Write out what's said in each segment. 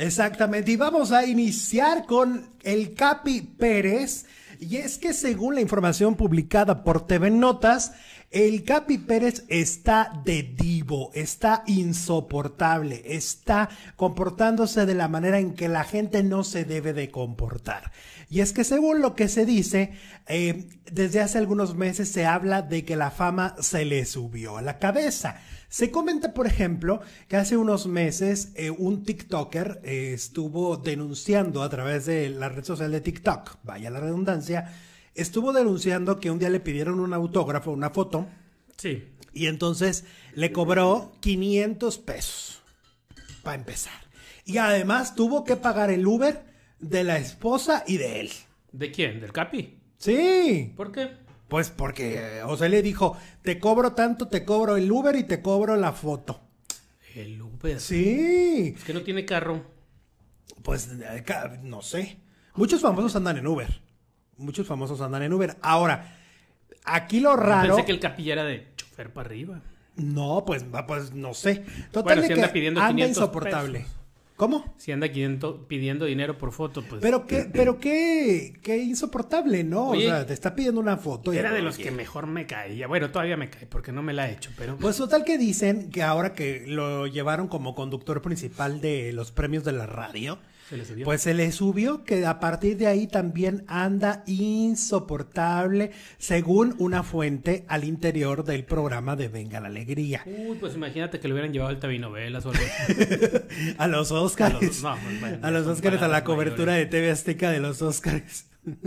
Exactamente. Y vamos a iniciar con el Capi Pérez y es que según la información publicada por TV Notas, el Capi Pérez está de divo, está insoportable, está comportándose de la manera en que la gente no se debe de comportar. Y es que según lo que se dice, eh, desde hace algunos meses se habla de que la fama se le subió a la cabeza. Se comenta, por ejemplo, que hace unos meses eh, un TikToker eh, estuvo denunciando a través de la red social de TikTok, vaya la redundancia, estuvo denunciando que un día le pidieron un autógrafo, una foto. Sí. Y entonces le cobró 500 pesos para empezar. Y además tuvo que pagar el Uber de la esposa y de él. ¿De quién? ¿Del Capi? Sí. ¿Por qué? Pues porque o le dijo, te cobro tanto, te cobro el Uber y te cobro la foto. El Uber. Sí. Es que no tiene carro. Pues eh, no sé. Muchos famosos andan en Uber muchos famosos andan en Uber. Ahora, aquí lo raro. Pensé que el capilla era de chofer para arriba. No, pues, pues no sé. Totalmente insoportable. ¿Cómo? Si anda pidiendo dinero por foto, pues. Pero qué, pero qué, qué insoportable, ¿no? o sea, te está pidiendo una foto. Y era de los que mejor me caía. Bueno, todavía me cae porque no me la he hecho, pero. Pues total que dicen que ahora que lo llevaron como conductor principal de los premios de la radio. Se le subió. Pues se le subió que a partir de ahí también anda insoportable, según una fuente al interior del programa de Venga la Alegría. Uy, pues imagínate que lo hubieran llevado al Tabinovelas o algo. a los otros. A los, no, pues, a la cobertura de TV Azteca de los Óscares.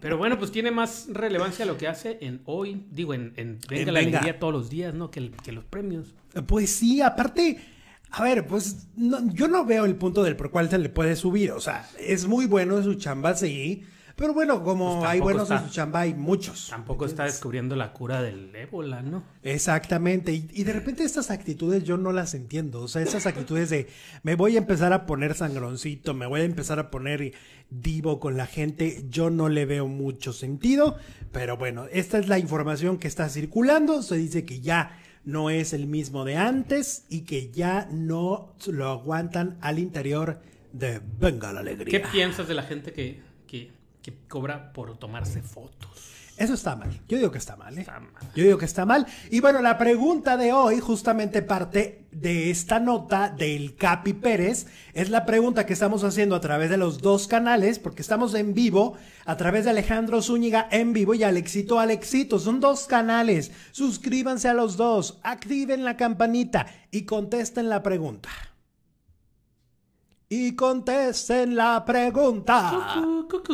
Pero bueno, pues tiene más relevancia lo que hace en hoy, digo, en, Venga la venga. todos los días, ¿no? Que, los premios. Pues sí, aparte, a ver, pues yo no veo el punto del por cual se le puede subir. O sea, es muy bueno su chamba, sí. Pero bueno, como pues hay buenos en su chamba, hay muchos. Tampoco está descubriendo la cura del ébola, ¿no? Exactamente. Y, de repente estas actitudes yo no las entiendo. O sea, esas actitudes de me voy a empezar a poner sangroncito, me voy a empezar a poner divo con la gente, yo no le veo mucho sentido. Pero bueno, esta es la información que está circulando. Se dice que ya no es el mismo de antes y que ya no lo aguantan al interior de Venga la Alegría. ¿Qué piensas de la gente que que cobra por tomarse fotos. Eso está mal. Yo digo que está mal, ¿eh? Yo digo que está mal. Y bueno, la pregunta de hoy, justamente parte de esta nota del Capi Pérez, es la pregunta que estamos haciendo a través de los dos canales, porque estamos en vivo, a través de Alejandro Zúñiga en vivo y Alexito Alexito. Son dos canales. Suscríbanse a los dos, activen la campanita y contesten la pregunta y contesten la pregunta.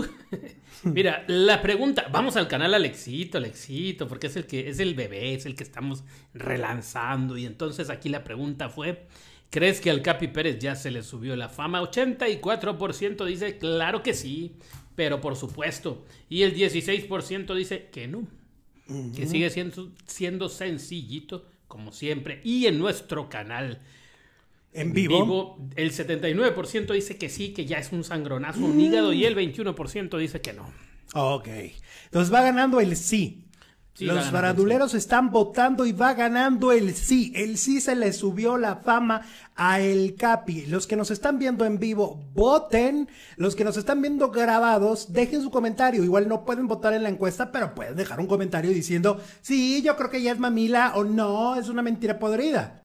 Mira, la pregunta, vamos al canal Alexito, Alexito, porque es el que es el bebé, es el que estamos relanzando y entonces aquí la pregunta fue, ¿crees que al Capi Pérez ya se le subió la fama? 84% dice, claro que sí, pero por supuesto, y el 16% dice que no, que sigue siendo sencillito como siempre y en nuestro canal en vivo. el 79% dice que sí, que ya es un sangronazo, un hígado, y el 21% dice que no. Ok. Entonces va ganando el sí. Los baraduleros están votando y va ganando el sí. El sí se le subió la fama a El Capi. Los que nos están viendo en vivo, voten. Los que nos están viendo grabados, dejen su comentario. Igual no pueden votar en la encuesta, pero pueden dejar un comentario diciendo, sí, yo creo que ya es mamila o no, es una mentira podrida.